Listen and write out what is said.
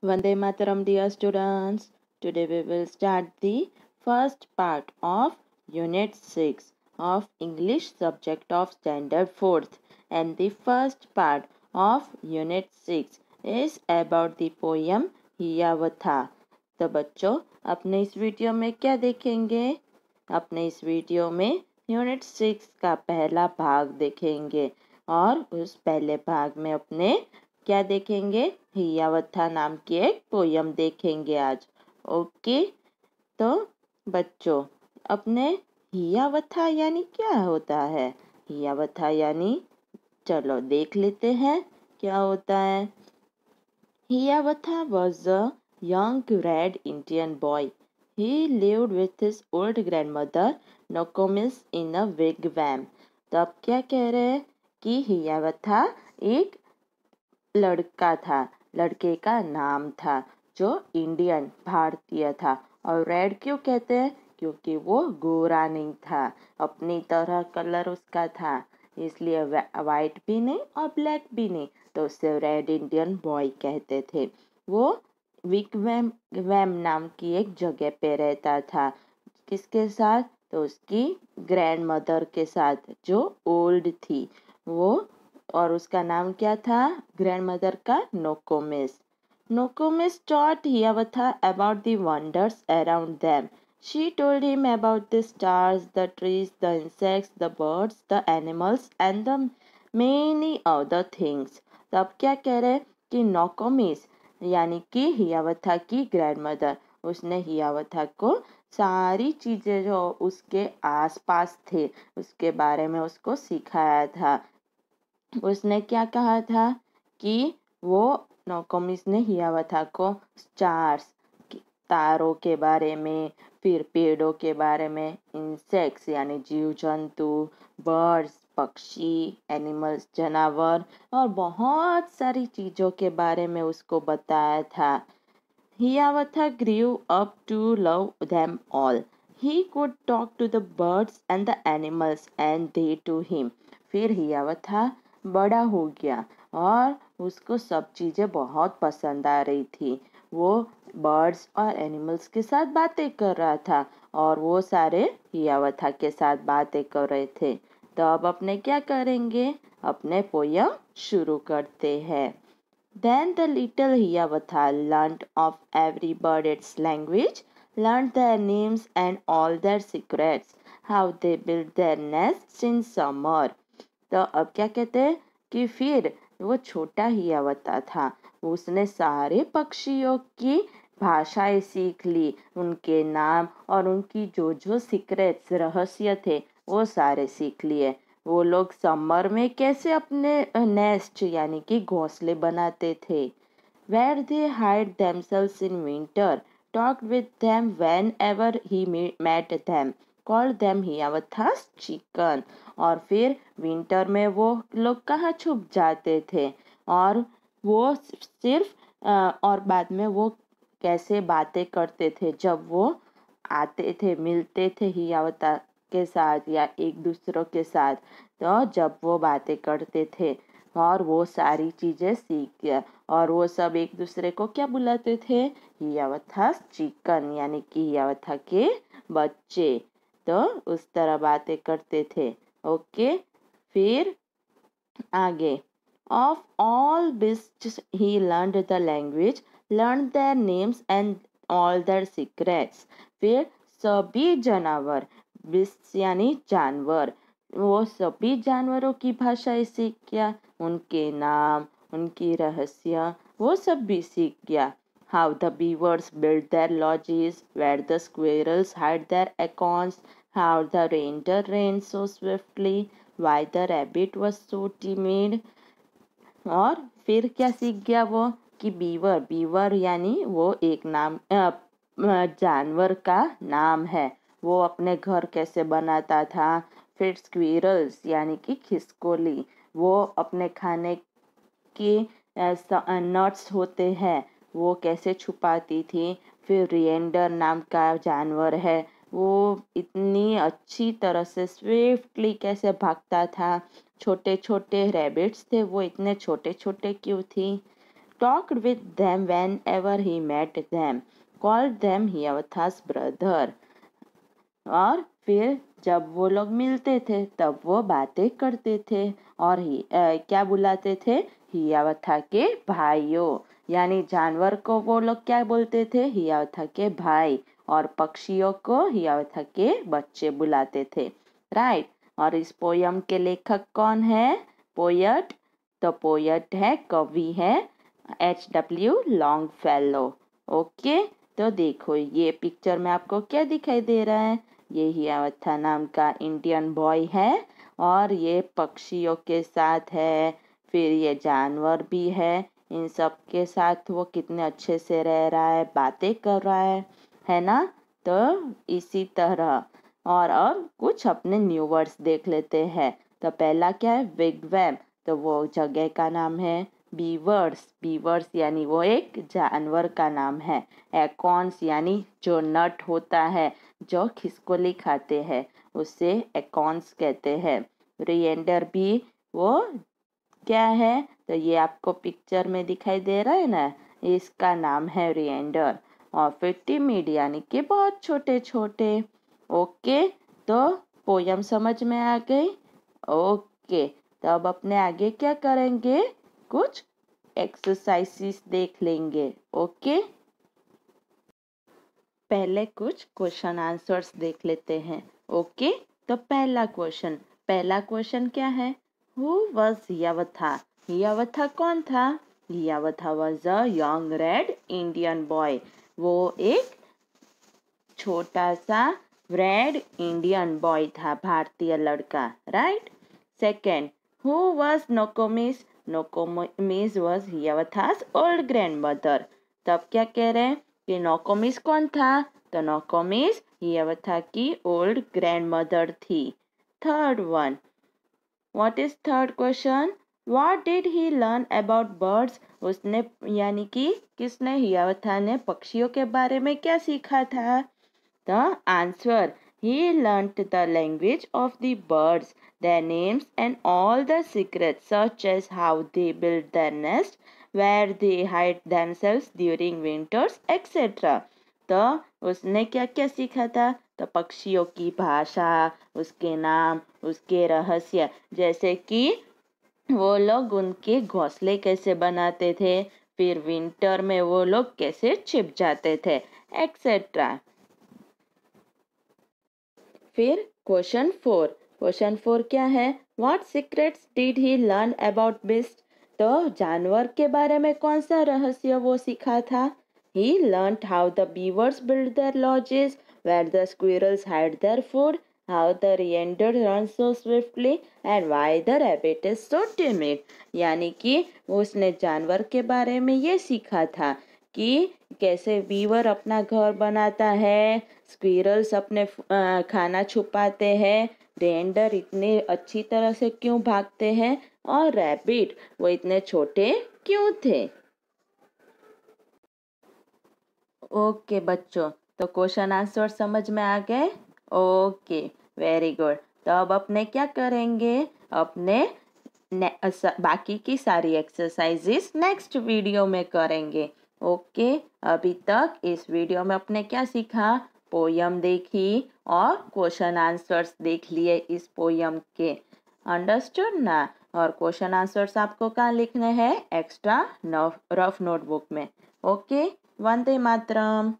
Vande Mataram dear students. Today we will start the first part of Unit 6 of English subject of Standard 4th and the first part of Unit 6 is about the poem Hiyavatha. to bachcho apne is video mein kya dekhenge apne is video mein unit 6 ka pehla bhag dekhenge और उस पहले भाग में अपने क्या देखेंगे हियावत्था नाम की एक पोयम देखेंगे आज ओके तो बच्चों अपने हियावत्था यानी क्या होता है हियावत्था यानी चलो देख लेते हैं क्या होता है Hiawatha was a young young red Indian boy. He lived with his old grandmother Nokomis in a वैम तो अब क्या कह रहे हैं कि हियावत्था एक लड़का था लड़के का नाम था जो इंडियन भारतीय था और रेड क्यों कहते हैं क्योंकि वो गोरा नहीं था अपनी तरह कलर उसका था इसलिए वाइट भी नहीं और ब्लैक भी नहीं तो उसे रेड इंडियन बॉय कहते थे वो विक वैम वैम नाम की एक जगह पे रहता था किसके साथ तो उसकी ग्रैंड मदर के साथ जो ओल्ड थी वो और उसका नाम क्या था ग्रैंड मदर का Nokomis Nokomis taught Hiawatha about the wonders around them she told him about the stars the trees the insects the birds the animals and the many other things तो अब क्या कह रहे हैं कि नोकोमिस यानी कि हियावथा की ग्रैंड मदर उसने हियावथा को सारी चीज़ें जो उसके आसपास थे उसके बारे में उसको सिखाया था उसने क्या कहा था कि वो नोकोमिस ने था को स्टार्स तारों के बारे में फिर पेड़ों के बारे में इंसेक्ट्स यानी जीव जंतु बर्ड्स पक्षी एनिमल्स जानवर और बहुत सारी चीज़ों के बारे में उसको बताया था Hiawatha grew up to love them all he could talk to the birds and the animals and they to him फिर हियावथा बड़ा हो गया और उसको सब चीज़ें बहुत पसंद आ रही थी वो बर्ड्स और एनिमल्स के साथ बातें कर रहा था और वो सारे हियावथा के साथ बातें कर रहे थे तो अब अपने क्या करेंगे अपने पोयम शुरू करते हैं Then the little Hiyavatha learnt of every bird its language, learnt their names and all their secrets, how they build their nests in summer, तो अब क्या कहते हैं कि फिर वो छोटा ही अवता था उसने सारे पक्षियों की भाषाएं सीख ली उनके नाम और उनकी जो जो सीक्रेट्स रहस्य थे वो सारे सीख लिए वो लोग समर में कैसे अपने नेस्ट यानी कि घोंसले बनाते थे where they hide themselves in winter talk with them whenever he met them call them Hiawatha's chicken और फिर विंटर में वो लोग कहाँ छुप जाते थे और वो सिर्फ और बाद में वो कैसे बातें करते थे जब वो आते थे मिलते थे हियावता के साथ या एक दूसरों के साथ तो जब वो बातें करते थे और वो सारी चीज़ें सीख गया और वो सब एक दूसरे को क्या बुलाते थे अवथा चिकन यानी कि अवथा के बच्चे तो उस तरह बातें करते थे ओके फिर आगे of all beasts he learn the language learn their names and all their secrets फिर सभी जानवर बिस्ट यानी जानवर वो सभी जानवरों की भाषाएं सीख गया उनके नाम उनकी रहस्य वो सब भी सीख गया how the beavers build their lodges, where the squirrels hide their acorns how the reindeer ran so swiftly, why the rabbit was so timid. और फिर क्या सीख गया वो कि बीवर बीवर यानी वो एक नाम जानवर का नाम है वो अपने घर कैसे बनाता था फिर स्क्वीरल्स यानी कि खिसकोली वो अपने खाने के नट्स होते हैं वो कैसे छुपाती थी फिर रिएंडर नाम का जानवर है वो इतनी अच्छी तरह से स्विफ्टली कैसे भागता था छोटे छोटे रैबिट्स थे वो इतने छोटे छोटे क्यों थी them with ever he met them them, them he Hiawatha's brother और फिर जब वो लोग मिलते थे तब वो बातें करते थे और ही आ, क्या बुलाते थे अवथा के भाइयों यानी जानवर को वो लोग क्या बोलते थे हियावथा के भाई और पक्षियों को यवथ के बच्चे बुलाते थे राइट और इस पोयम के लेखक कौन है पोयट तो पोयट है कवि है H W Longfellow okay तो देखो ये पिक्चर में आपको क्या दिखाई दे रहा है ये हियावत्था नाम का इंडियन बॉय है और ये पक्षियों के साथ है फिर ये जानवर भी है इन सब के साथ वो कितने अच्छे से रह रहा है बातें कर रहा है है ना तो इसी तरह और अब कुछ अपने न्यू वर्ड्स देख लेते हैं तो पहला क्या है विग वैम तो वो जगह का नाम है बीवर्स बीवर्स यानी वो एक जानवर का नाम है एकॉन्स यानी जो नट होता है जो खिसकोली खाते हैं उसे एकॉन्स कहते हैं रिएंडर भी वो क्या है तो ये आपको पिक्चर में दिखाई दे रहा है ना इसका नाम है रिएंडर और फिर टिमिड यानी कि बहुत छोटे छोटे ओके तो पोयम समझ में आ गई ओके तो अब अपने आगे क्या करेंगे कुछ एक्सरसाइजिस देख लेंगे ओके पहले कुछ क्वेश्चन आंसर्स देख लेते हैं ओके तो पहला क्वेश्चन पहला क्वेश्चन क्या है हु वॉज यवथा यवथा कौन था Hiawatha was a young red Indian boy वो एक छोटा सा रेड इंडियन बॉय था भारतीय लड़का right second who was Nokomis Nokomis was Hiawatha's old grandmother तब क्या कह रहे हैं कि नोकोमिस कौन था तो नोकोमिस यवथा की ओल्ड ग्रैंड मदर थी third one what is third question what did he learn about birds उसने यानी कि किसने हियावथा ने पक्षियों के बारे में क्या सीखा था the answer he learn the language of the birds the names and all the secret such as how they build the nest where they hide hide selves during winters etcetera तो उसने क्या क्या सीखा था तो पक्षियों की भाषा उसके नाम उसके रहस्य जैसे कि वो लोग उनके घोंसले कैसे बनाते थे फिर विंटर में वो लोग कैसे छिप जाते थे एक्सेट्रा फिर क्वेश्चन फोर क्वेश्चन फोर क्या है what secrets did he learn about beasts तो जानवर के बारे में कौन सा रहस्य वो सीखा था he learn how the beavers build their lodges where the squirrels hide their food how the reindeer run so swiftly and why the rabbit is so timid यानी कि उसने जानवर के बारे में ये सीखा था कि कैसे वीवर अपना घर बनाता है स्क्वीरल्स अपने खाना छुपाते हैं रेंडर इतने अच्छी तरह से क्यों भागते हैं और रैबिट वो इतने छोटे क्यों थे ओके बच्चों तो क्वेश्चन आंसर समझ में आ गए ओके वेरी गुड तो अब अपने क्या करेंगे अपने बाकी की सारी एक्सरसाइजेस नेक्स्ट वीडियो में करेंगे ओके अभी तक इस वीडियो में अपने क्या सीखा पोयम देखी और क्वेश्चन आंसर्स देख लिए इस पोयम के अंडरस्टूड ना और क्वेश्चन आंसर्स आपको कहाँ लिखने हैं एक्स्ट्रा रफ नोटबुक में ओके वंदे मातरम